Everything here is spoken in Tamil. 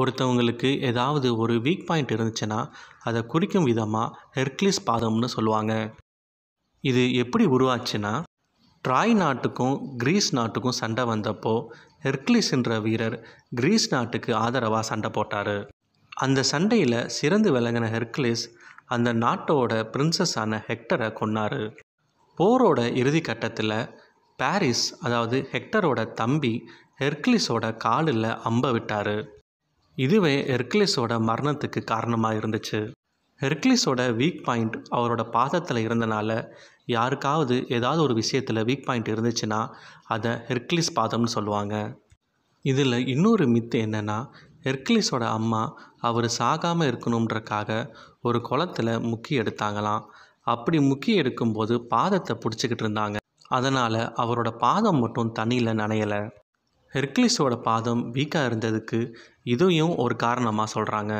ஒருத்தவங்களுக்கு ஏதாவது ஒரு வீக் பாயிண்ட் இருந்துச்சுன்னா அதை குறிக்கும் விதமாக ஹெர்க்லிஸ் பாதம்னு சொல்லுவாங்க இது எப்படி உருவாச்சுன்னா ட்ராய் நாட்டுக்கும் கிரீஸ் நாட்டுக்கும் சண்டை வந்தப்போ ஹெர்க்லிஸ்ன்ற வீரர் கிரீஸ் நாட்டுக்கு ஆதரவாக சண்டை போட்டார் அந்த சண்டையில் சிறந்து விளங்கின ஹெர்க்லிஸ் அந்த நாட்டோட பிரின்சஸான ஹெக்டரை கொன்னார் போரோட இறுதி கட்டத்தில் பாரிஸ் அதாவது ஹெக்டரோட தம்பி ஹெர்க்லிஸோட காலில் அம்ப விட்டார் இதுவே ஹெர்க்லிஸோட மரணத்துக்கு காரணமாக இருந்துச்சு ஹெர்க்லிஸோட வீக் பாயிண்ட் அவரோட பாதத்தில் இருந்தனால யாருக்காவது ஏதாவது ஒரு விஷயத்தில் வீக் பாயிண்ட் இருந்துச்சுன்னா அதை ஹெர்க்லிஸ் பாதம்னு சொல்லுவாங்க இதில் இன்னொரு மித்து என்னென்னா ஹெர்க்லிஸோட அம்மா அவர் சாகாமல் இருக்கணுன்றக்காக ஒரு குளத்தில் முக்கி எடுத்தாங்களாம் அப்படி முக்கி எடுக்கும்போது பாதத்தை பிடிச்சிக்கிட்டு இருந்தாங்க அதனால் அவரோட பாதம் மட்டும் தண்ணியில் நனையலை ஹெர்க்லிஸோட பாதம் வீக்காக இருந்ததுக்கு இதையும் ஒரு காரணமாக சொல்கிறாங்க